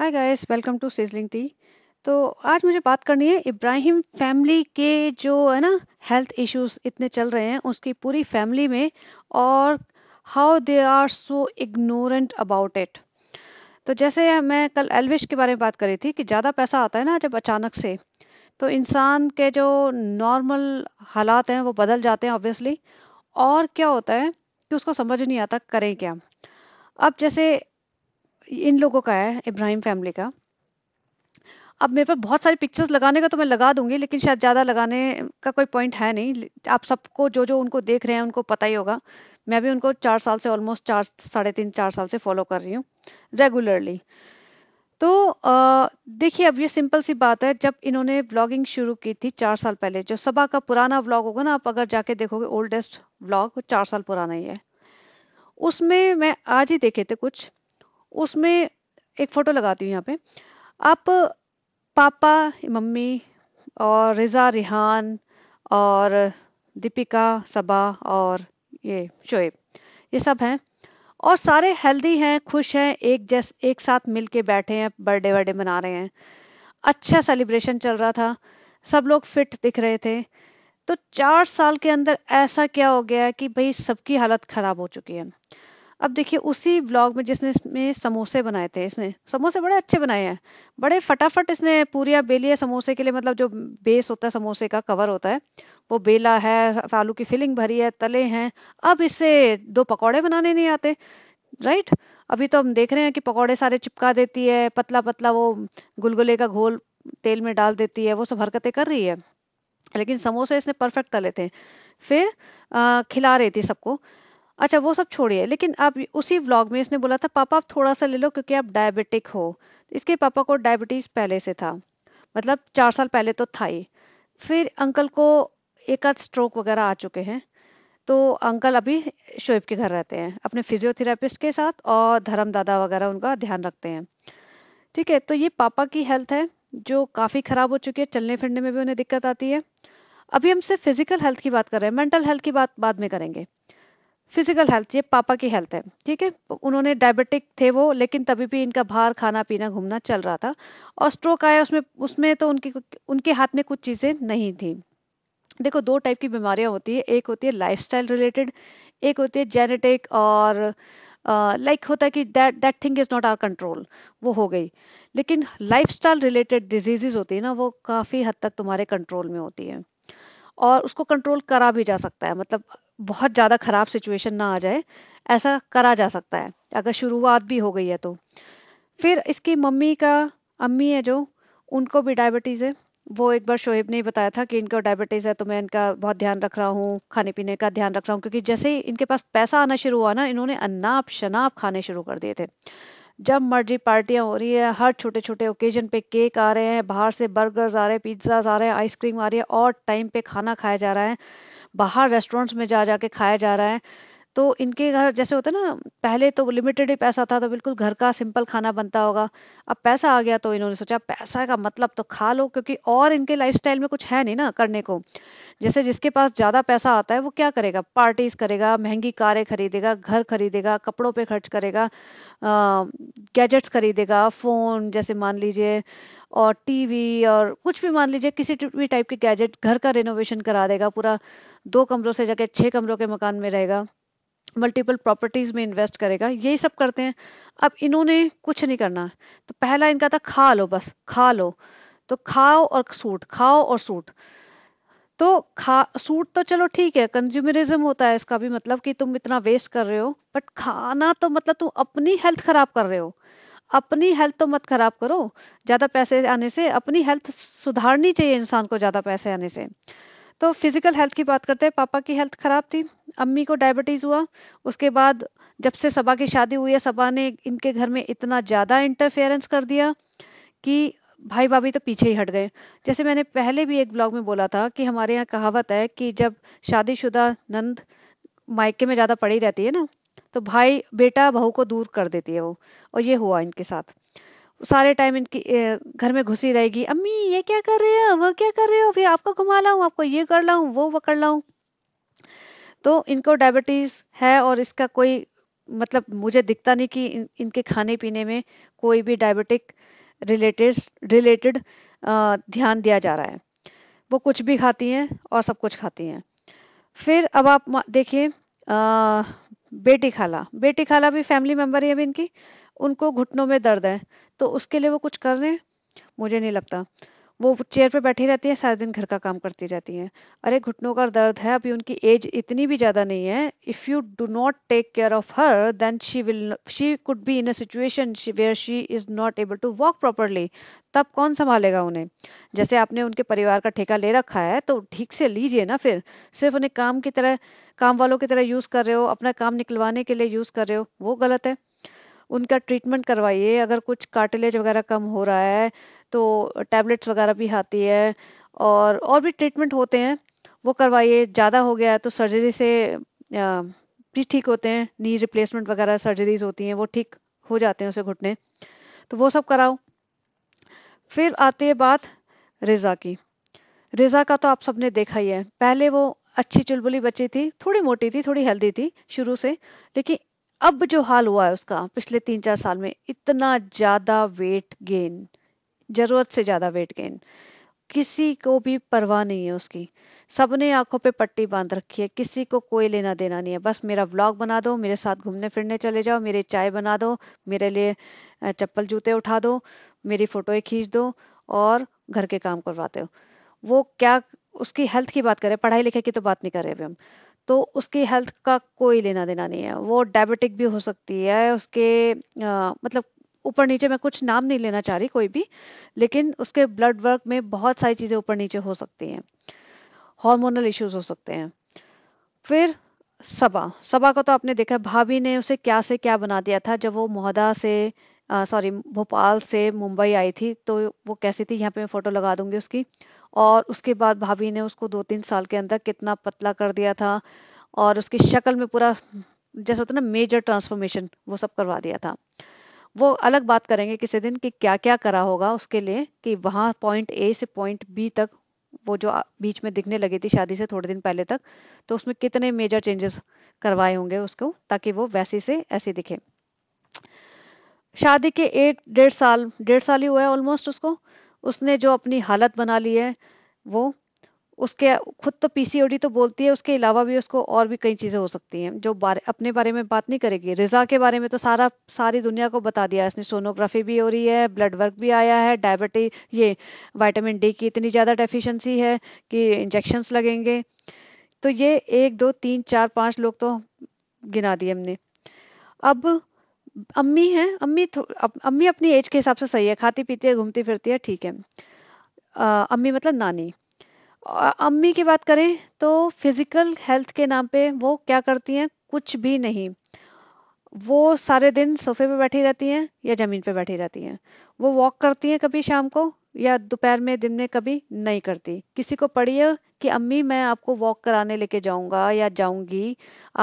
hi guys welcome to sizzling tea तो आज मुझे बात करनी है इब्राहिम फैमिली के जो है ना हेल्थ इश्यूज इतने चल रहे हैं उसकी पूरी फैमिली में और how they are so ignorant about it तो जैसे मैं कल एलविश के बारे में बात कर रही थी कि ज़्यादा पैसा आता है ना जब अचानक से तो इंसान के जो नॉर्मल हालात हैं वो बदल जाते हैं ऑब्वियसली और क्या होता है कि उसको समझ नहीं आता करें क्या अब जैसे इन लोगों का है इब्राहिम फैमिली का अब मेरे पास बहुत सारी पिक्चर्स लगाने का तो मैं लगा दूंगी लेकिन शायद ज़्यादा लगाने का कोई पॉइंट है नहीं आप सबको जो जो उनको देख रहे हैं उनको पता ही होगा मैं भी उनको चार साल से ऑलमोस्ट चार साढ़े तीन चार साल से फॉलो कर रही हूँ रेगुलरली तो देखिए अब ये सिंपल सी बात है जब इन्होंने व्लॉगिंग शुरू की थी चार साल पहले जो सभा का पुराना व्लॉग होगा ना आप अगर जाके देखोगे ओल्डेस्ट व्लॉग चार साल पुराना ही है उसमें मैं आज ही देखे थे कुछ उसमें एक फ़ोटो लगाती हूँ यहाँ पे आप पापा मम्मी और रिज़ा रिहान और दीपिका सबा और ये शोएब ये सब हैं और सारे हेल्दी हैं खुश हैं एक जैस एक साथ मिल के बैठे हैं बर्थडे वर्डे मना रहे हैं अच्छा सेलिब्रेशन चल रहा था सब लोग फिट दिख रहे थे तो चार साल के अंदर ऐसा क्या हो गया कि भाई सबकी हालत ख़राब हो चुकी है अब देखिए उसी ब्लॉग में जिसने इसमें समोसे बनाए थे इसने समोसे बड़े अच्छे बनाए हैं बड़े फटाफट इसने पूरिया बेली है समोसे के लिए मतलब जो बेस होता है समोसे का कवर होता है वो बेला है आलू की फिलिंग भरी है तले हैं अब इससे दो पकौड़े बनाने नहीं आते राइट अभी तो हम देख रहे हैं कि पकौड़े सारे चिपका देती है पतला पतला वो गुलगुले का घोल तेल में डाल देती है वो सब हरकतें कर रही है लेकिन समोसे इसने परफेक्ट तले थे फिर आ, खिला रही थी सबको अच्छा वो सब छोड़िए लेकिन अब उसी व्लॉग में इसने बोला था पापा आप थोड़ा सा ले लो क्योंकि आप डायबिटिक हो इसके पापा को डायबिटीज़ पहले से था मतलब चार साल पहले तो था ही फिर अंकल को एक आध स्ट्रोक वगैरह आ चुके हैं तो अंकल अभी शोएब के घर रहते हैं अपने फिजियोथेरापिस्ट के साथ और धर्म दादा वगैरह उनका ध्यान रखते हैं ठीक है तो ये पापा की हेल्थ है जो काफ़ी ख़राब हो चुकी है चलने फिरने में भी उन्हें दिक्कत आती है अभी हम सिर्फ फिजिकल हेल्थ की बात कर रहे हैं मेंटल हेल्थ की बात बाद में करेंगे फिजिकल हेल्थ ये पापा की हेल्थ है ठीक है उन्होंने डायबिटिक थे वो लेकिन तभी भी इनका बाहर खाना पीना घूमना चल रहा था और स्ट्रोक आया उसमें उसमें तो उनकी उनके हाथ में कुछ चीज़ें नहीं थी देखो दो टाइप की बीमारियां होती है एक होती है लाइफ रिलेटेड एक होती है जेनेटिक और लाइक uh, like होता है कि that that thing is not our control वो हो गई लेकिन लाइफ रिलेटेड डिजीजेज होती है ना वो काफ़ी हद तक तुम्हारे कंट्रोल में होती है और उसको कंट्रोल करा भी जा सकता है मतलब बहुत ज़्यादा ख़राब सिचुएशन ना आ जाए ऐसा करा जा सकता है अगर शुरुआत भी हो गई है तो फिर इसकी मम्मी का अम्मी है जो उनको भी डायबिटीज़ है वो एक बार शोएब ने बताया था कि इनको डायबिटीज़ है तो मैं इनका बहुत ध्यान रख रहा हूँ खाने पीने का ध्यान रख रहा हूँ क्योंकि जैसे ही इनके पास पैसा आना शुरू हुआ ना इन्होंने अनाप शनाप खाने शुरू कर दिए थे जब मर्जी पार्टियां हो रही है हर छोटे छोटे ओकेजन पे केक आ रहे हैं बाहर से बर्गर्स आ रहे हैं पिज्ज़ाज आ रहे हैं आइसक्रीम आ रही है और टाइम पे खाना खाया जा रहा है बाहर रेस्टोरेंट्स में जा जाके खाया जा रहा है तो इनके घर जैसे होता है ना पहले तो लिमिटेड ही पैसा था तो बिल्कुल घर का सिंपल खाना बनता होगा अब पैसा आ गया तो इन्होंने सोचा पैसा का मतलब तो खा लो क्योंकि और इनके लाइफस्टाइल में कुछ है नहीं ना करने को जैसे जिसके पास ज्यादा पैसा आता है वो क्या करेगा पार्टीज करेगा महंगी कारें खरीदेगा घर खरीदेगा कपड़ों पे खर्च करेगा गैजेट्स खरीदेगा फोन जैसे मान लीजिए और टीवी और कुछ भी मान लीजिए किसी भी टाइप के गैजेट घर का रिनोवेशन करा देगा पूरा दो कमरों से जाके छह कमरों के मकान में रहेगा मल्टीपल प्रॉपर्टीज में इन्वेस्ट करेगा यही सब करते हैं अब इन्होंने कुछ नहीं करना तो पहला इनका था खा लो बस खा लो तो खाओ और सूट खाओ और सूट तो खा सूट तो चलो ठीक है कंज्यूमरिज्म होता है इसका भी मतलब कि तुम इतना वेस्ट कर रहे हो बट खाना तो मतलब तुम अपनी हेल्थ खराब कर रहे हो अपनी हेल्थ तो मत खराब करो ज्यादा पैसे आने से अपनी हेल्थ सुधारनी चाहिए इंसान को ज्यादा पैसे आने से तो फिजिकल हेल्थ की बात करते हैं पापा की हेल्थ खराब थी अम्मी को डायबिटीज हुआ उसके बाद जब से सबा की शादी हुई है सबा ने इनके घर में इतना ज्यादा इंटरफेरेंस कर दिया कि भाई भाभी तो पीछे ही हट गए जैसे मैंने पहले भी एक ब्लॉग में बोला था कि हमारे यहाँ कहावत है कि जब शादीशुदा नंद मायके में ज़्यादा पड़ी रहती है ना तो भाई बेटा बहू को दूर कर देती है वो और ये हुआ इनके साथ सारे टाइम इनकी घर में घुसी रहेगी अम्मी ये क्या कर रहे हो वो क्या कर रहे हो फिर आपको घुमा लाऊं आपको ये कर लाऊं वो वो कर लाऊं तो इनको डायबिटीज है और इसका कोई मतलब मुझे दिखता नहीं कि इन, इनके खाने पीने में कोई भी डायबिटिक रिलेटेड रिलेटेड ध्यान दिया जा रहा है वो कुछ भी खाती हैं और सब कुछ खाती हैं फिर अब आप देखिए बेटी खाला बेटी खाला भी फैमिली मेम्बर है अभी इनकी उनको घुटनों में दर्द है तो उसके लिए वो कुछ कर रहे हैं मुझे नहीं लगता वो चेयर पे बैठी रहती है सारे दिन घर का काम करती रहती है अरे घुटनों का दर्द है अभी उनकी एज इतनी भी ज़्यादा नहीं है if you do not take care of her then she will she could be in a situation where she is not able to walk properly तब कौन संभालेगा उन्हें जैसे आपने उनके परिवार का ठेका ले रखा है तो ठीक से लीजिए ना फिर सिर्फ उन्हें काम की तरह काम वालों की तरह यूज़ कर रहे हो अपना काम निकलवाने के लिए यूज़ कर रहे हो वो गलत है उनका ट्रीटमेंट करवाइए अगर कुछ कार्टिलेज वगैरह कम हो रहा है तो टैबलेट्स वगैरह भी आती है और और भी ट्रीटमेंट होते हैं वो करवाइए ज़्यादा हो गया है तो सर्जरी से भी ठीक होते हैं नी रिप्लेसमेंट वगैरह सर्जरीज होती हैं वो ठीक हो जाते हैं उसे घुटने तो वो सब कराओ फिर आती है बात रिज़ा की रिज़ा का तो आप सबने देखा ही है पहले वो अच्छी चुलबुली बच्ची थी थोड़ी मोटी थी थोड़ी हेल्दी थी शुरू से लेकिन अब जो हाल हुआ है उसका पिछले तीन चार साल में इतना ज़्यादा वेट गेन ज़रूरत से ज़्यादा वेट गेन किसी को भी परवाह नहीं है उसकी सबने आंखों पे पट्टी बांध रखी है किसी को कोई लेना देना नहीं है बस मेरा व्लॉग बना दो मेरे साथ घूमने फिरने चले जाओ मेरे चाय बना दो मेरे लिए चप्पल जूते उठा दो मेरी फोटोएं खींच दो और घर के काम करवाते हो वो क्या उसकी हेल्थ की बात करें पढ़ाई लिखाई की तो बात नहीं कर रहे अभी हम तो उसकी हेल्थ का कोई लेना देना नहीं है वो डायबिटिक भी हो सकती है उसके आ, मतलब ऊपर नीचे मैं कुछ नाम नहीं लेना चाह रही कोई भी लेकिन उसके ब्लड वर्क में बहुत सारी चीज़ें ऊपर नीचे हो सकती हैं हार्मोनल इश्यूज हो सकते हैं फिर सबा सबा को तो आपने देखा भाभी ने उसे क्या से क्या बना दिया था जब वो मोहदा से सॉरी भोपाल से मुंबई आई थी तो वो कैसी थी यहाँ पे मैं फ़ोटो लगा दूंगी उसकी और उसके बाद भाभी ने उसको दो तीन साल के अंदर कितना पतला कर दिया था और उसकी शक्ल में पूरा जैसे होता ना मेजर ट्रांसफॉर्मेशन वो सब करवा दिया था वो अलग बात करेंगे किसी दिन कि क्या क्या करा होगा उसके लिए कि वहाँ पॉइंट ए से पॉइंट बी तक वो जो बीच में दिखने लगी थी शादी से थोड़े दिन पहले तक तो उसमें कितने मेजर चेंजेस करवाए होंगे उसको ताकि वो वैसे से ऐसे दिखे शादी के एक डेढ़ साल डेढ़ साल ही हुआ है ऑलमोस्ट उसको उसने जो अपनी हालत बना ली है वो उसके खुद तो पीसीओडी तो बोलती है उसके अलावा भी उसको और भी कई चीज़ें हो सकती हैं जो बारे अपने बारे में बात नहीं करेगी रिजा के बारे में तो सारा सारी दुनिया को बता दिया इसने सोनोग्राफी भी हो रही है ब्लड वर्क भी आया है डायबिटी ये वाइटामिन डी की इतनी ज़्यादा डेफिशिएंसी है कि इंजेक्शन लगेंगे तो ये एक दो तीन चार पांच लोग तो गिना दिए हमने अब अम्मी हैं अम्मी अम्मी अपनी एज के हिसाब से सही है खाती पीती है घूमती फिरती है ठीक है आ, अम्मी मतलब नानी अम्मी की बात करें तो फिजिकल हेल्थ के नाम पे वो क्या करती हैं कुछ भी नहीं वो सारे दिन सोफे पे बैठी रहती हैं या ज़मीन पे बैठी रहती हैं वो वॉक करती हैं कभी शाम को या दोपहर में दिन में कभी नहीं करती किसी को पढ़िए कि अम्मी मैं आपको वॉक कराने लेके जाऊंगा या जाऊंगी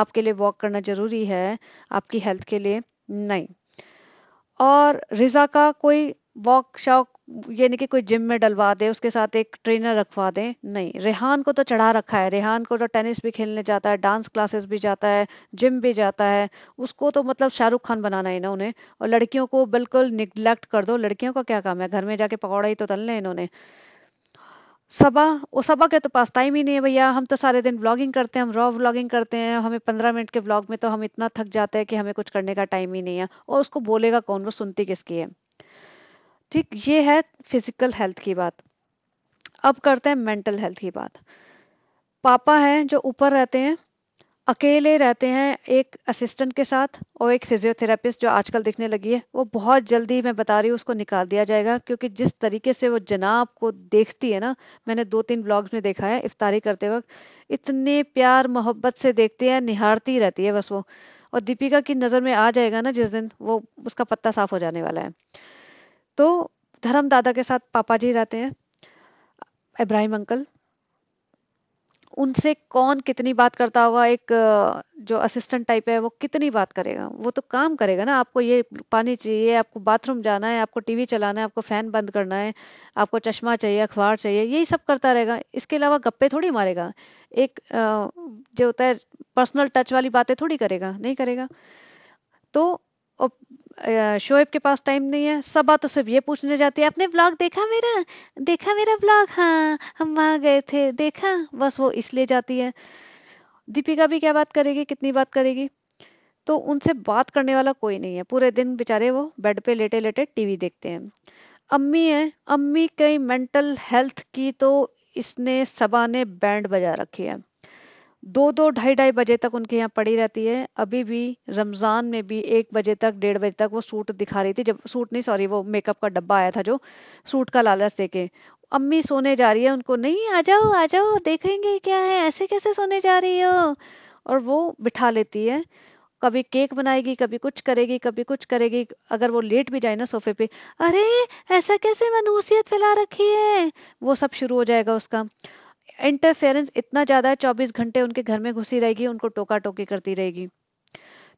आपके लिए वॉक करना ज़रूरी है आपकी हेल्थ के लिए नहीं और रिजा का कोई वॉक शॉक यानी कि कोई जिम में डलवा दे उसके साथ एक ट्रेनर रखवा दे नहीं रेहान को तो चढ़ा रखा है रेहान को तो टेनिस भी खेलने जाता है डांस क्लासेस भी जाता है जिम भी जाता है उसको तो मतलब शाहरुख खान बनाना है इन्होंने और लड़कियों को बिल्कुल निग्लेक्ट कर दो लड़कियों का क्या काम है घर में जाके पकौड़ा ही तो तलने इन्होंने सबा वो सबा के तो पास टाइम ही नहीं है भैया हम तो सारे दिन व्लॉगिंग करते हैं हम रॉ व्लॉगिंग करते हैं हमें पंद्रह मिनट के व्लॉग में तो हम इतना थक जाते हैं कि हमें कुछ करने का टाइम ही नहीं है और उसको बोलेगा कौन वो सुनती किसकी है ठीक ये है फिजिकल हेल्थ की बात अब करते हैं मेंटल हेल्थ की बात पापा हैं जो ऊपर रहते हैं अकेले रहते हैं एक असिस्टेंट के साथ और एक फिजियोथेरेपिस्ट जो आजकल दिखने लगी है वो बहुत जल्दी मैं बता रही हूँ उसको निकाल दिया जाएगा क्योंकि जिस तरीके से वो जनाब को देखती है ना मैंने दो तीन ब्लॉग्स में देखा है इफ्तारी करते वक्त इतने प्यार मोहब्बत से देखती है निहारती रहती है बस वो और दीपिका की नज़र में आ जाएगा ना जिस दिन वो उसका पत्ता साफ हो जाने वाला है तो धर्म दादा के साथ पापा जी रहते हैं इब्राहिम अंकल उनसे कौन कितनी बात करता होगा एक जो असिस्टेंट टाइप है वो कितनी बात करेगा वो तो काम करेगा ना आपको ये पानी चाहिए आपको बाथरूम जाना है आपको टीवी चलाना है आपको फ़ैन बंद करना है आपको चश्मा चाहिए अखबार चाहिए यही सब करता रहेगा इसके अलावा गप्पे थोड़ी मारेगा एक जो होता है पर्सनल टच वाली बातें थोड़ी करेगा नहीं करेगा तो शोएब के पास टाइम नहीं है सब बात तो सिर्फ ये पूछने जाती है आपने ब्लॉग देखा मेरा देखा मेरा ब्लॉग हाँ हम वहाँ गए थे देखा बस वो इसलिए जाती है दीपिका भी क्या बात करेगी कितनी बात करेगी तो उनसे बात करने वाला कोई नहीं है पूरे दिन बेचारे वो बेड पे लेटे लेटे टीवी देखते हैं अम्मी है अम्मी कई मेंटल हेल्थ की तो इसने सबा ने बैंड बजा रखी है दो दो ढाई ढाई बजे तक उनके यहाँ पड़ी रहती है अभी भी रमज़ान में भी एक बजे तक डेढ़ बजे तक वो सूट दिखा रही थी जब सूट नहीं सॉरी वो मेकअप का डब्बा आया था जो सूट का लालच दे के अम्मी सोने जा रही है उनको नहीं आ जाओ आ जाओ देखेंगे क्या है ऐसे कैसे सोने जा रही हो और वो बिठा लेती है कभी केक बनाएगी कभी कुछ करेगी कभी कुछ करेगी अगर वो लेट भी जाए ना सोफे पे अरे ऐसा कैसे मनूसियत फैला रखी है वो सब शुरू हो जाएगा उसका इंटरफेरेंस इतना ज़्यादा है चौबीस घंटे उनके घर में घुसी रहेगी उनको टोका टोकी करती रहेगी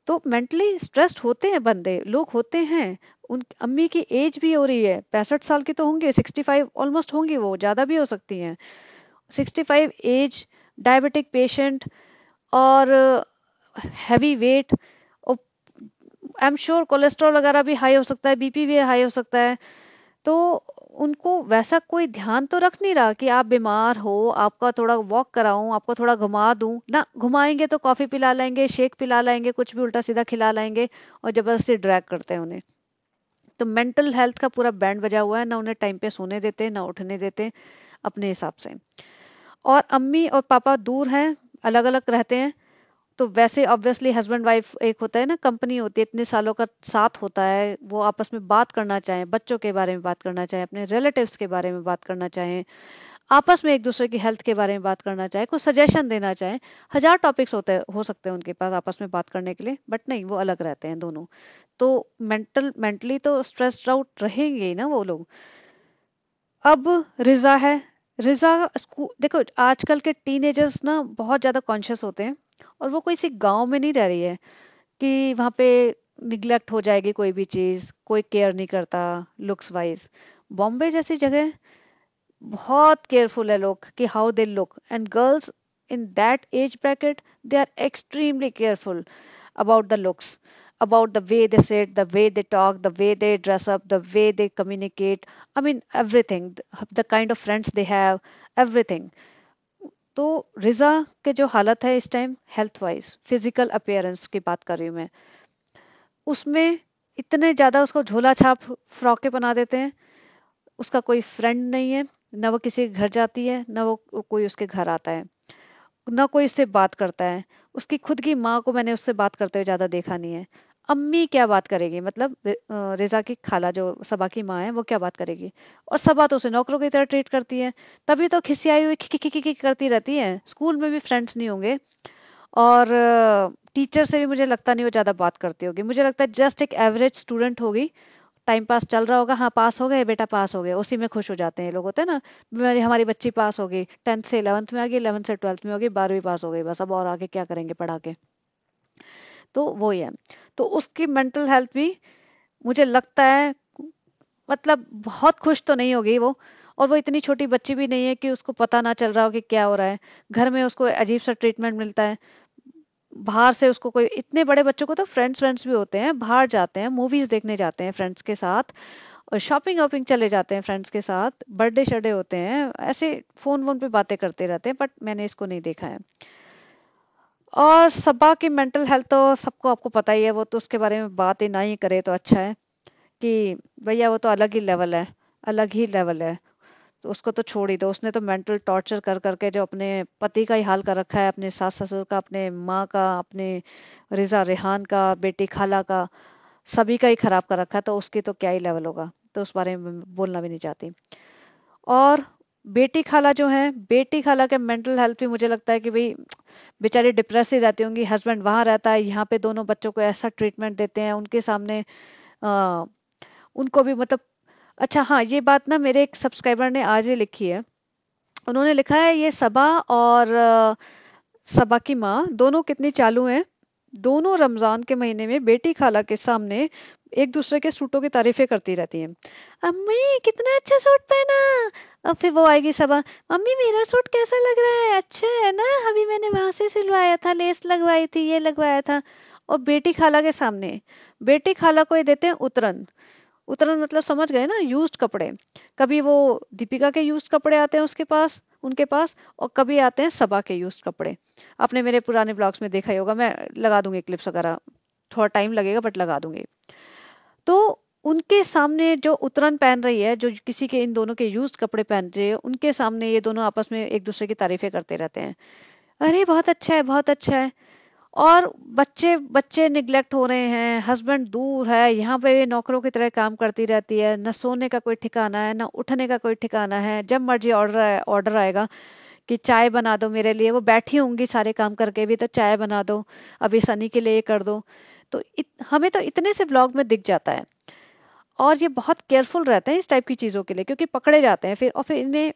तो मेंटली स्ट्रेस्ड होते हैं बंदे लोग होते हैं उन अम्मी की एज भी हो रही है पैंसठ साल की तो होंगी सिक्सटी फाइव ऑलमोस्ट होंगी वो ज़्यादा भी हो सकती हैं sixty five age diabetic patient और heavy weight I am sure cholesterol वगैरह भी हाई हो सकता है बीपी भी हाई हो सकता है तो उनको वैसा कोई ध्यान तो रख नहीं रहा कि आप बीमार हो आपका थोड़ा वॉक कराऊं आपको थोड़ा घुमा दूं ना घुमाएंगे तो कॉफ़ी पिला लेंगे शेक पिला लाएंगे कुछ भी उल्टा सीधा खिला लाएंगे और ज़बरदस्ती ड्रैग करते हैं उन्हें तो मेंटल हेल्थ का पूरा बैंड बजा हुआ है ना उन्हें टाइम पे सोने देते ना उठने देते अपने हिसाब से और अम्मी और पापा दूर हैं अलग अलग रहते हैं तो वैसे ऑब्वियसली हस्बैंड वाइफ एक होता है ना कंपनी होती है इतने सालों का साथ होता है वो आपस में बात करना चाहें बच्चों के बारे में बात करना चाहें अपने रिलेटिव्स के बारे में बात करना चाहें आपस में एक दूसरे की हेल्थ के बारे में बात करना चाहें कुछ सजेशन देना चाहें हजार टॉपिक्स होते हो सकते हैं उनके पास आपस में बात करने के लिए बट नहीं वो अलग रहते हैं दोनों तो मेंटल मेंटली तो स्ट्रेस्ड आउट रहेंगे ही ना वो लोग अब रिजा है रिजा देखो आजकल के टीनेजर्स ना बहुत ज़्यादा कॉन्शियस होते हैं और वो कोई सी गांव में नहीं रह रही है कि वहां पे निग्लेक्ट हो जाएगी कोई भी चीज़ कोई केयर नहीं करता लुक्स वाइज बॉम्बे जैसी जगह बहुत केयरफुल है लोग कि how they look and girls in that age bracket they are extremely careful about the looks about the way they set the way they talk the way they dress up the way they communicate I mean everything the kind of friends they have everything तो रिज़ा के जो हालत है इस time health wise physical appearance की बात कर रही हूँ मैं उसमें इतने ज़्यादा उसको झोला छाप फ्रॉके बना देते हैं उसका कोई फ्रेंड नहीं है ना वो किसी के घर जाती है ना वो कोई उसके घर आता है ना कोई उससे बात करता है उसकी खुद की माँ को मैंने उससे बात करते हुए ज़्यादा देखा नहीं है अम्मी क्या बात करेगी मतलब रिजा की खाला जो सबा की माँ है वो क्या बात करेगी और सबा तो उसे नौकरों की तरह ट्रीट करती है तभी तो खिसियाई हुई खिकी करती रहती है स्कूल में भी फ्रेंड्स नहीं होंगे और टीचर से भी मुझे लगता नहीं वो ज़्यादा बात करती होगी मुझे लगता है जस्ट एक एवरेज स्टूडेंट होगी टाइम पास चल रहा होगा हाँ पास हो गए बेटा पास हो गए उसी में खुश हो जाते हैं लोग होते हैं ना हमारी बच्ची पास हो गई टेंथ से इलेवंथ में आ गई इलेवंथ से ट्वेल्थ में हो गई बारहवीं पास हो गई बस अब और आगे क्या करेंगे पढ़ा के तो वो ही है तो उसकी मेंटल हेल्थ भी मुझे लगता है मतलब बहुत खुश तो नहीं होगी वो और वो इतनी छोटी बच्ची भी नहीं है कि उसको पता ना चल रहा हो कि क्या हो रहा है घर में उसको अजीब सा ट्रीटमेंट मिलता है बाहर से उसको कोई इतने बड़े बच्चों को तो फ्रेंड्स फ्रेंड्स भी होते हैं बाहर जाते हैं मूवीज देखने जाते हैं फ्रेंड्स के साथ और शॉपिंग वॉपिंग चले जाते हैं फ्रेंड्स के साथ बर्थडे शर्डे होते हैं ऐसे फ़ोन वोन पे बातें करते रहते हैं बट मैंने इसको नहीं देखा है और सबा की मेंटल हेल्थ तो सबको आपको पता ही है वो तो उसके बारे में बात ही ना ही करे तो अच्छा है कि भैया वो तो अलग ही लेवल है अलग ही लेवल है तो उसको तो छोड़ ही दो उसने तो मेंटल टॉर्चर कर करके जो अपने पति का ही हाल कर रखा है अपने सास ससुर का अपने माँ का अपने रिजा रेहान का बेटी खाला का सभी का ही ख़राब कर रखा है तो उसकी तो क्या ही लेवल होगा तो उस बारे में बोलना भी नहीं चाहती और बेटी खाला जो है बेटी खाला के मेंटल हेल्थ भी मुझे लगता है कि भाई बेचारी डिप्रेस ही रहती होंगी हस्बैंड वहाँ रहता है यहाँ पे दोनों बच्चों को ऐसा ट्रीटमेंट देते हैं उनके सामने आ, उनको भी मतलब अच्छा हाँ ये बात ना मेरे एक सब्सक्राइबर ने आज ही लिखी है उन्होंने लिखा है ये सबा और सबा की माँ दोनों कितनी चालू हैं दोनों रमज़ान के महीने में बेटी खाला के सामने एक दूसरे के सूटों की तारीफें करती रहती हैं अम्मी कितना अच्छा सूट पहना और फिर वो आएगी सबा मम्मी मेरा सूट कैसा लग रहा है अच्छा है ना अभी मैंने वहां से सिलवाया था लेस लगवाई थी ये लगवाया था और बेटी खाला के सामने बेटी खाला को ये देते हैं उतरन उतरन मतलब समझ गए ना यूज्ड कपड़े कभी वो दीपिका के यूज्ड कपड़े आते हैं उसके पास उनके पास और कभी आते हैं सबा के यूज कपड़े आपने मेरे पुराने ब्लॉग्स में देखा ही होगा मैं लगा दूंगी क्लिप्स वगैरह थोड़ा टाइम लगेगा बट लगा दूंगी तो उनके सामने जो उतरन पहन रही है जो किसी के इन दोनों के यूज कपड़े पहन रहे हैं उनके सामने ये दोनों आपस में एक दूसरे की तारीफें करते रहते हैं अरे बहुत अच्छा है बहुत अच्छा है और बच्चे बच्चे निग्लेक्ट हो रहे हैं हस्बैंड दूर है यहाँ पे नौकरों की तरह काम करती रहती है ना सोने का कोई ठिकाना है ना उठने का कोई ठिकाना है जब मर्जी ऑर्डर ऑर्डर आएगा कि चाय बना दो मेरे लिए वो बैठी होंगी सारे काम करके भी तो चाय बना दो अभी सनी के लिए कर दो तो इत, हमें तो इतने से ब्लॉग में दिख जाता है और ये बहुत केयरफुल रहते हैं इस टाइप की चीज़ों के लिए क्योंकि पकड़े जाते हैं फिर और फिर इन्हें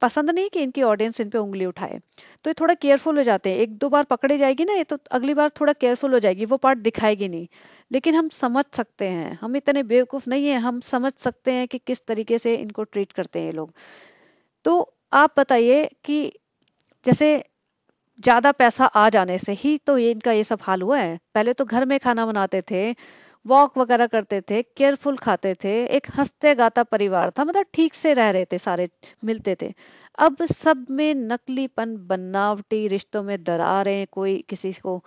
पसंद नहीं कि इनकी ऑडियंस इन पे उंगली उठाए तो ये थोड़ा केयरफुल हो जाते हैं एक दो बार पकड़े जाएगी ना ये तो अगली बार थोड़ा केयरफुल हो जाएगी वो पार्ट दिखाएगी नहीं लेकिन हम समझ सकते हैं हम इतने बेवकूफ़ नहीं है हम समझ सकते हैं कि किस तरीके से इनको ट्रीट करते हैं ये लोग तो आप बताइए कि जैसे ज़्यादा पैसा आ जाने से ही तो ये इनका ये सब हाल हुआ है पहले तो घर में खाना बनाते थे वॉक वगैरह करते थे केयरफुल खाते थे एक हंसते गाता परिवार था मतलब ठीक से रह रहे थे सारे मिलते थे अब सब में नकलीपन बनावटी रिश्तों में दरारें कोई किसी को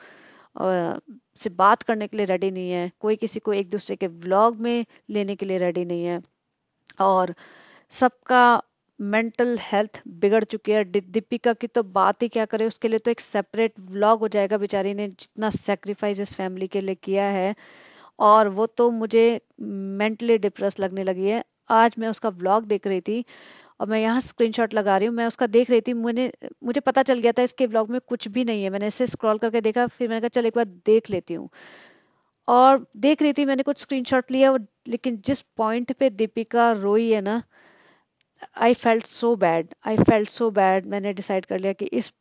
से बात करने के लिए रेडी नहीं है कोई किसी को एक दूसरे के व्लॉग में लेने के लिए रेडी नहीं है और सबका मेंटल हेल्थ बिगड़ चुकी है दीपिका की तो बात ही क्या करे उसके लिए तो एक सेपरेट व्लॉग हो जाएगा बेचारी ने जितना सेक्रीफाइस इस फैमिली के लिए किया है और वो तो मुझे मेंटली डिप्रेस लगने लगी है आज मैं उसका ब्लॉग देख रही थी और मैं यहाँ स्क्रीनशॉट लगा रही हूँ मैं उसका देख रही थी मैंने मुझे पता चल गया था इसके ब्लॉग में कुछ भी नहीं है मैंने इसे स्क्रॉल करके देखा फिर मैंने कहा चल एक बार देख लेती हूँ और देख रही थी मैंने कुछ स्क्रीनशॉट लिया लेकिन जिस पॉइंट पे दीपिका रोई है ना I felt so bad I felt so bad मैंने डिसाइड कर लिया कि इस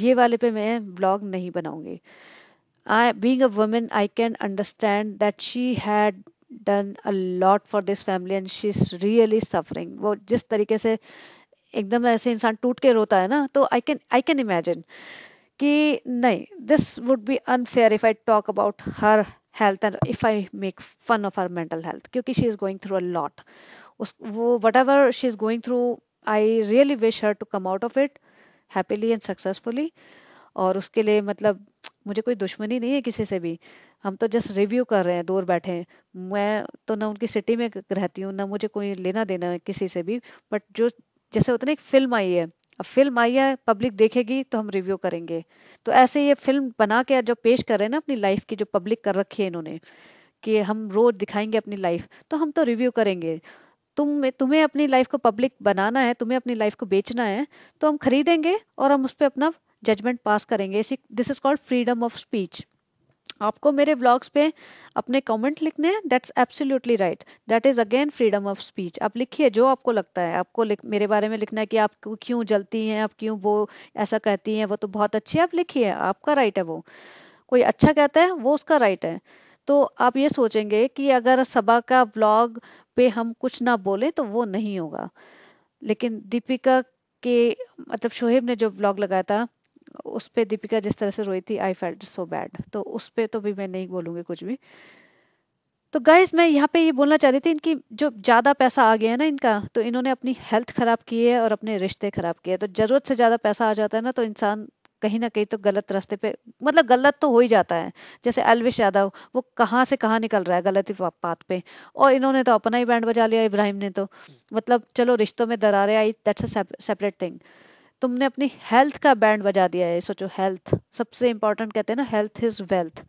ये वाले पे मैं ब्लॉग नहीं बनाऊंगी I, being a woman, I can understand that she had done a lot for this family and she is really suffering वो जिस तरीके से एकदम ऐसे इंसान टूट के रोता है ना तो I can I can imagine कि नहीं this would be unfair if I talk about her health and if I make fun of her mental health क्योंकि she is going through a lot उस वो whatever she is going through I really wish her to come out of it happily and successfully और उसके लिए मतलब मुझे कोई दुश्मनी नहीं है किसी से भी हम तो जस्ट रिव्यू कर रहे हैं दूर बैठे हैं मैं तो ना उनकी सिटी में रहती हूँ ना मुझे कोई लेना देना है किसी से भी बट जो जैसे होता ना एक फिल्म आई है अब फिल्म आई है पब्लिक देखेगी तो हम रिव्यू करेंगे तो ऐसे ये फिल्म बना के जो पेश कर रहे हैं ना अपनी लाइफ की जो पब्लिक कर रखी है इन्होंने कि हम रोज दिखाएंगे अपनी लाइफ तो हम तो रिव्यू करेंगे तुम तुम्हें अपनी लाइफ को पब्लिक बनाना है तुम्हें अपनी लाइफ को बेचना है तो हम खरीदेंगे और हम उस पर अपना जजमेंट पास करेंगे इसी this is called freedom of speech आपको मेरे ब्लॉग्स पे अपने कमेंट लिखने हैं that's absolutely right that is again freedom of speech आप लिखिए जो आपको लगता है आपको मेरे बारे में लिखना है कि आप क्यों जलती हैं आप क्यों वो ऐसा कहती हैं वो तो बहुत अच्छी है आप लिखिए आपका राइट है वो कोई अच्छा कहता है वो उसका राइट है तो आप ये सोचेंगे कि अगर सभा का ब्लॉग पे हम कुछ ना बोले तो वो नहीं होगा लेकिन दीपिका के मतलब शोहेब ने जो ब्लॉग लगाया था उस पर दीपिका जिस तरह से रोई थी आई फेल्ट सो बैड तो उस पर तो भी मैं नहीं बोलूंगी कुछ भी तो गाइज मैं यहाँ पे ये बोलना चाह रही थी इनकी जो ज़्यादा पैसा आ गया है ना इनका तो इन्होंने अपनी हेल्थ ख़राब की है और अपने रिश्ते ख़राब किए तो ज़रूरत से ज़्यादा पैसा आ जाता है ना तो इंसान कहीं ना कहीं तो गलत रास्ते पे मतलब गलत तो हो ही जाता है जैसे अलविश यादव वो कहाँ से कहाँ निकल रहा है गलत ही पात पे और इन्होंने तो अपना ही बैंड बजा लिया इब्राहिम ने तो मतलब चलो रिश्तों में दरारे आई दैट्स अ सेपरेट थिंग तुमने अपनी हेल्थ का बैंड बजा दिया है सोचो हेल्थ सबसे इंपॉर्टेंट कहते हैं ना हेल्थ इज वेल्थ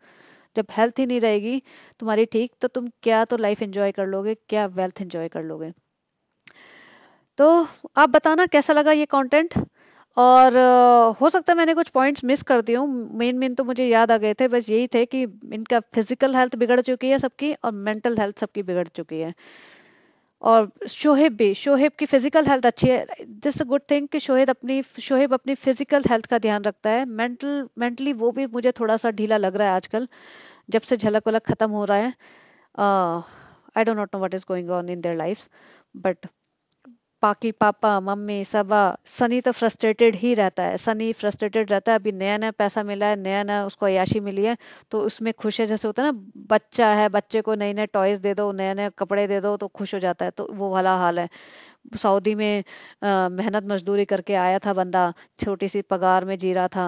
जब हेल्थ ही नहीं रहेगी तुम्हारी ठीक तो तुम क्या तो लाइफ एंजॉय कर लोगे क्या वेल्थ एंजॉय कर लोगे तो आप बताना कैसा लगा ये कंटेंट और हो सकता है मैंने कुछ पॉइंट्स मिस कर दिए हूँ मेन मेन तो मुझे याद आ गए थे बस यही थे कि इनका फिजिकल हेल्थ बिगड़ चुकी है सबकी और मेंटल हेल्थ सबकी बिगड़ चुकी है और शोहेब भी शोहेब की फिजिकल हेल्थ अच्छी है दिस अ गुड थिंग कि शोहेब अपनी शोहेब अपनी फिजिकल हेल्थ का ध्यान रखता है मेंटल मेंटली वो भी मुझे थोड़ा सा ढीला लग रहा है आजकल जब से झलक वलक खत्म हो रहा है I don't not know what is going on in their life but पाकि पापा मम्मी सबा सनी तो फ्रस्ट्रेटेड ही रहता है सनी फ्रस्ट्रेटेड रहता है अभी नया नया पैसा मिला है नया नया उसको अयाशी मिली है तो उसमें खुश है जैसे होता है ना बच्चा है बच्चे को नए नए टॉयज दे दो नए नए कपड़े दे दो तो खुश हो जाता है तो वो भला हाल है सऊदी में मेहनत मजदूरी करके आया था बंदा छोटी सी पगार में जी रहा था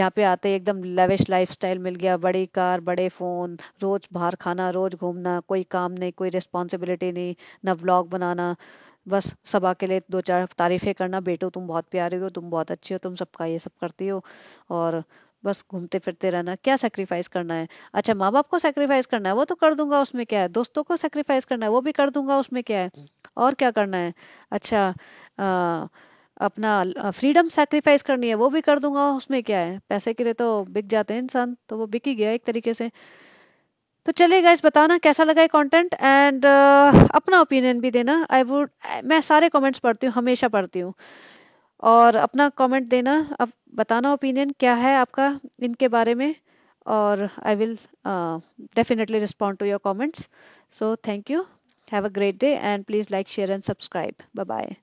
यहाँ पे आते एकदम लेविश लाइफ मिल गया बड़ी कार बड़े फ़ोन रोज़ बाहर खाना रोज़ घूमना कोई काम नहीं कोई रिस्पॉन्सिबिलिटी नहीं ना ब्लॉग बनाना बस सबा के लिए दो चार तारीफ़ें करना बेटो तुम बहुत प्यारे हो तुम बहुत अच्छे हो तुम सबका ये सब करती हो और बस घूमते फिरते रहना क्या सेक्रीफाइस करना है अच्छा माँ बाप को सेक्रीफाइस करना है वो तो कर दूंगा उसमें क्या है दोस्तों को सेक्रीफाइस करना है वो भी कर दूंगा उसमें क्या है और क्या करना है अच्छा आ, अपना फ्रीडम सेक्रीफाइस करनी है वो भी कर दूंगा उसमें क्या है पैसे के लिए तो बिक जाते हैं इंसान तो वो बिक ही गया एक तरीके से तो चलिए गाइज बताना कैसा लगा ये कंटेंट एंड uh, अपना ओपिनियन भी देना आई वुड मैं सारे कमेंट्स पढ़ती हूँ हमेशा पढ़ती हूँ और अपना कमेंट देना अब बताना ओपिनियन क्या है आपका इनके बारे में और I will definitely respond to your comments so thank you have a great day and please like share and subscribe bye